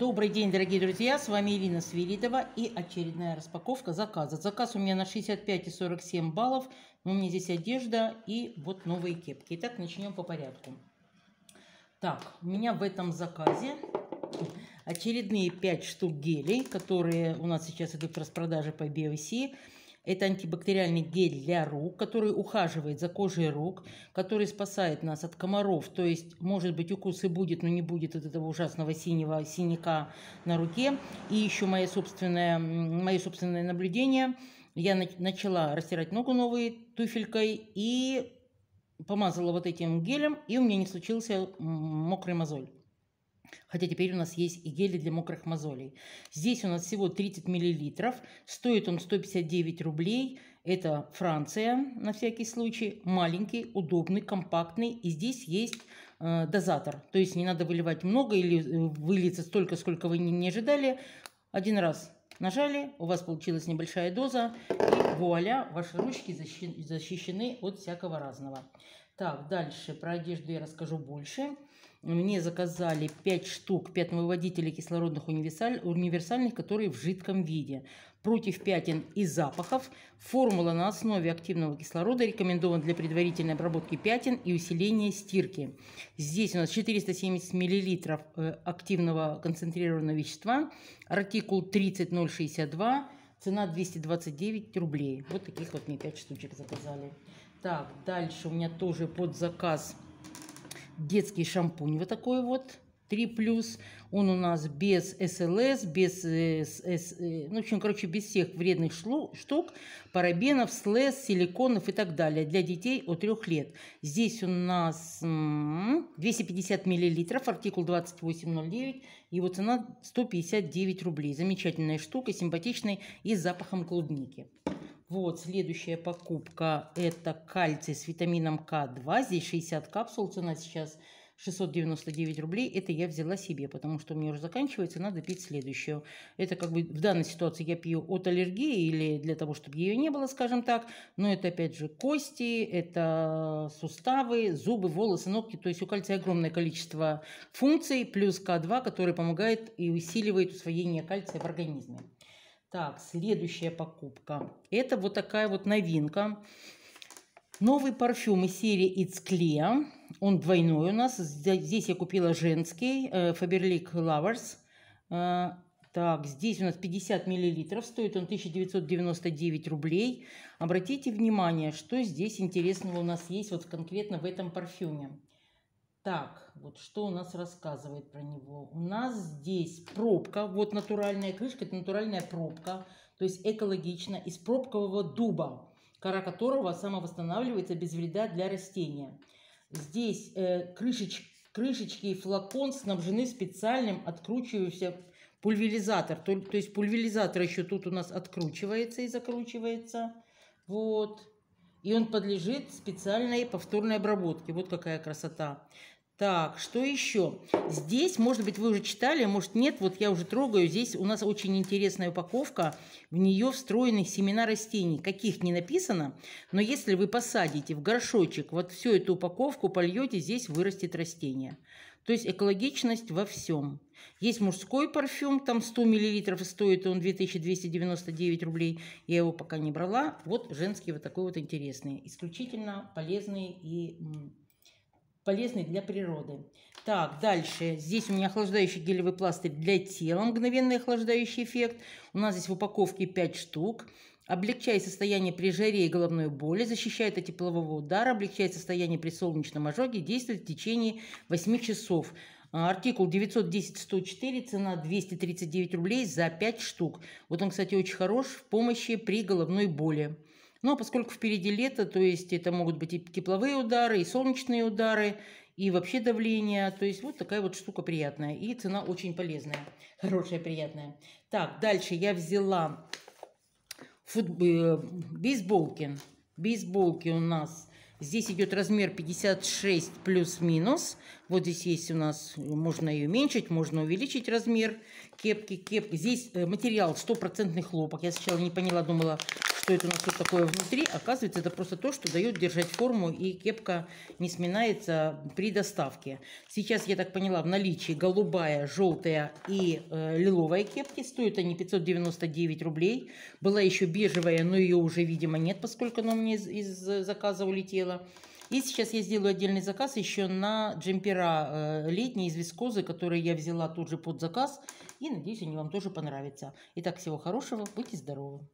Добрый день, дорогие друзья, с вами Ирина Свиридова и очередная распаковка заказа. Заказ у меня на 65 и 47 баллов, у меня здесь одежда и вот новые кепки. Итак, начнем по порядку. Так, у меня в этом заказе очередные 5 штук гелей, которые у нас сейчас идут в распродаже по BOC. Это антибактериальный гель для рук, который ухаживает за кожей рук, который спасает нас от комаров. То есть, может быть, укусы будет, но не будет вот этого ужасного синего синяка на руке. И еще мое собственное, мое собственное наблюдение. Я начала растирать ногу новой туфелькой и помазала вот этим гелем, и у меня не случился мокрый мозоль. Хотя теперь у нас есть и гели для мокрых мозолей. Здесь у нас всего 30 мл. Стоит он 159 рублей. Это Франция, на всякий случай. Маленький, удобный, компактный. И здесь есть э, дозатор. То есть не надо выливать много или э, вылиться столько, сколько вы не, не ожидали. Один раз нажали, у вас получилась небольшая доза. И вуаля, ваши ручки защищены от всякого разного. Так, дальше про одежду я расскажу больше мне заказали 5 штук пятновыводителей кислородных универсаль, универсальных, которые в жидком виде. Против пятен и запахов. Формула на основе активного кислорода рекомендована для предварительной обработки пятен и усиления стирки. Здесь у нас 470 мл э, активного концентрированного вещества, артикул 30062, цена 229 рублей. Вот таких вот мне 5 штучек заказали. Так, дальше у меня тоже под заказ детский шампунь вот такой вот. 3+, он у нас без СЛС, без, э, э, ну, в общем, короче, без всех вредных штук, парабенов, слез, силиконов и так далее для детей от 3 лет. Здесь у нас 250 миллилитров, артикул 2809, его цена 159 рублей. Замечательная штука, симпатичная и с запахом клубники. Вот, следующая покупка – это кальций с витамином К2. Здесь 60 капсул, цена сейчас 699 рублей. Это я взяла себе, потому что у меня уже заканчивается, надо пить следующую. Это как бы в данной ситуации я пью от аллергии или для того, чтобы ее не было, скажем так. Но это опять же кости, это суставы, зубы, волосы, ногти. То есть у кальция огромное количество функций, плюс К2, который помогает и усиливает усвоение кальция в организме. Так, следующая покупка. Это вот такая вот новинка. Новый парфюм из серии It's Clear. Он двойной у нас. Здесь я купила женский э, Faberlic Lovers. Э, так, здесь у нас 50 миллилитров, стоит он 1999 рублей. Обратите внимание, что здесь интересного у нас есть вот конкретно в этом парфюме. Так, вот что у нас рассказывает про него. У нас здесь пробка, вот натуральная крышка, это натуральная пробка, то есть экологично, из пробкового дуба, кора которого самовосстанавливается без вреда для растения. Здесь э, крышеч, крышечки и флакон снабжены специальным откручивающимся пульверизатор. То, то есть пульверизатор еще тут у нас откручивается и закручивается. Вот. И он подлежит специальной повторной обработке. Вот какая красота. Так, что еще? Здесь, может быть, вы уже читали, а может, нет. Вот я уже трогаю. Здесь у нас очень интересная упаковка. В нее встроены семена растений. Каких не написано. Но если вы посадите в горшочек вот всю эту упаковку, польете, здесь вырастет растение. То есть экологичность во всем. Есть мужской парфюм, там 100 мл, стоит он 2299 рублей. Я его пока не брала. Вот женский вот такой вот интересный. Исключительно полезный и полезный для природы. Так, дальше. Здесь у меня охлаждающий гелевый пластырь для тела, мгновенный охлаждающий эффект. У нас здесь в упаковке 5 штук облегчает состояние при жаре и головной боли, защищает от теплового удара, облегчает состояние при солнечном ожоге, действует в течение 8 часов. А, артикул 910-104, цена 239 рублей за 5 штук. Вот он, кстати, очень хорош в помощи при головной боли. Но ну, а поскольку впереди лето, то есть это могут быть и тепловые удары, и солнечные удары, и вообще давление. То есть вот такая вот штука приятная. И цена очень полезная. Хорошая, приятная. Так, дальше я взяла футбол, э, бейсболки. Бейсболки у нас Здесь идет размер 56 плюс-минус. Вот здесь есть у нас, можно ее уменьшить, можно увеличить размер кепки. кепки. Здесь э, материал стопроцентный хлопок. Я сначала не поняла, думала, что это у нас тут такое внутри. Оказывается, это просто то, что дает держать форму и кепка не сминается при доставке. Сейчас, я так поняла, в наличии голубая, желтая и э, лиловая кепки. Стоят они 599 рублей. Была еще бежевая, но ее уже, видимо, нет, поскольку она мне из, из заказа улетела. И сейчас я сделаю отдельный заказ еще на джемпера э, летние из вискозы, которые я взяла тут же под заказ. И надеюсь, они вам тоже понравятся. Итак, всего хорошего, будьте здоровы!